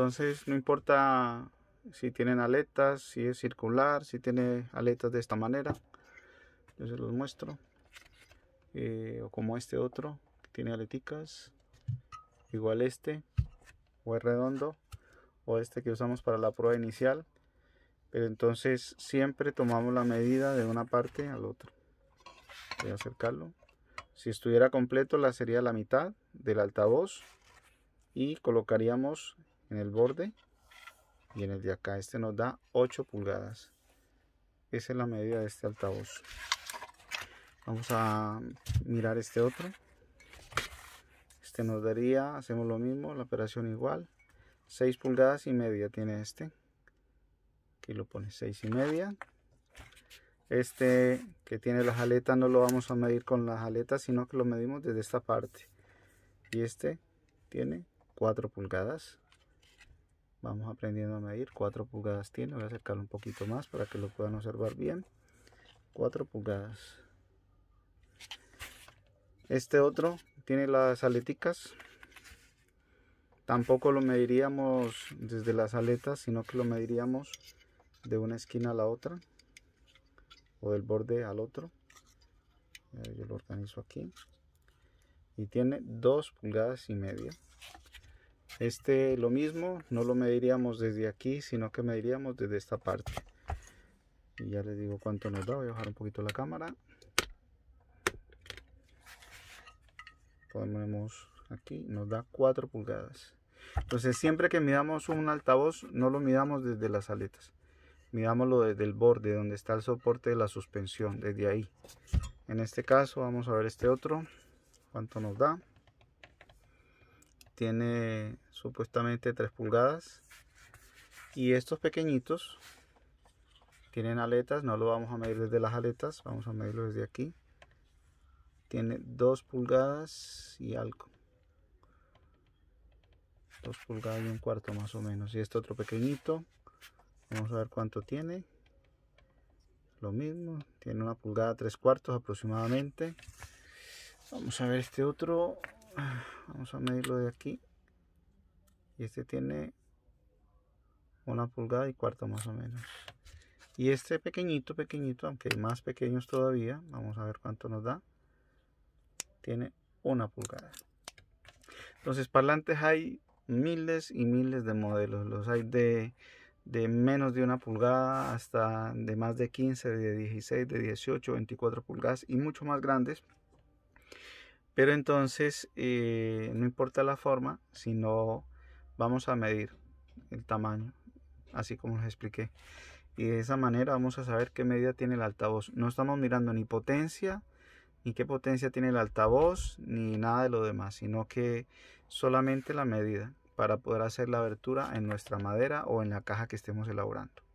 Entonces no importa si tienen aletas, si es circular, si tiene aletas de esta manera. Yo se los muestro. Eh, o como este otro, que tiene aleticas. Igual este, o es redondo, o este que usamos para la prueba inicial. Pero entonces siempre tomamos la medida de una parte al otro. Voy a acercarlo. Si estuviera completo, la sería la mitad del altavoz. Y colocaríamos en el borde y en el de acá. Este nos da 8 pulgadas. Esa es la medida de este altavoz. Vamos a mirar este otro. Este nos daría, hacemos lo mismo, la operación igual. 6 pulgadas y media tiene este. Aquí lo pone 6 y media. Este que tiene la aletas no lo vamos a medir con la aletas, sino que lo medimos desde esta parte. Y este tiene 4 pulgadas vamos aprendiendo a medir 4 pulgadas tiene voy a acercarlo un poquito más para que lo puedan observar bien 4 pulgadas este otro tiene las aleticas tampoco lo mediríamos desde las aletas sino que lo mediríamos de una esquina a la otra o del borde al otro yo lo organizo aquí y tiene 2 pulgadas y media este lo mismo, no lo mediríamos desde aquí, sino que mediríamos desde esta parte. Y ya les digo cuánto nos da, voy a bajar un poquito la cámara. Ponemos aquí, nos da 4 pulgadas. Entonces siempre que midamos un altavoz, no lo midamos desde las aletas. Midámoslo desde el borde, donde está el soporte de la suspensión, desde ahí. En este caso vamos a ver este otro, cuánto nos da tiene supuestamente 3 pulgadas y estos pequeñitos tienen aletas no lo vamos a medir desde las aletas vamos a medirlo desde aquí tiene 2 pulgadas y algo 2 pulgadas y un cuarto más o menos y este otro pequeñito vamos a ver cuánto tiene lo mismo tiene una pulgada 3 cuartos aproximadamente vamos a ver este otro vamos a medirlo de aquí y este tiene una pulgada y cuarto más o menos y este pequeñito pequeñito aunque más pequeños todavía vamos a ver cuánto nos da tiene una pulgada Los espalantes hay miles y miles de modelos los hay de, de menos de una pulgada hasta de más de 15 de 16 de 18 24 pulgadas y mucho más grandes pero entonces, eh, no importa la forma, sino vamos a medir el tamaño, así como les expliqué. Y de esa manera vamos a saber qué medida tiene el altavoz. No estamos mirando ni potencia, ni qué potencia tiene el altavoz, ni nada de lo demás, sino que solamente la medida para poder hacer la abertura en nuestra madera o en la caja que estemos elaborando.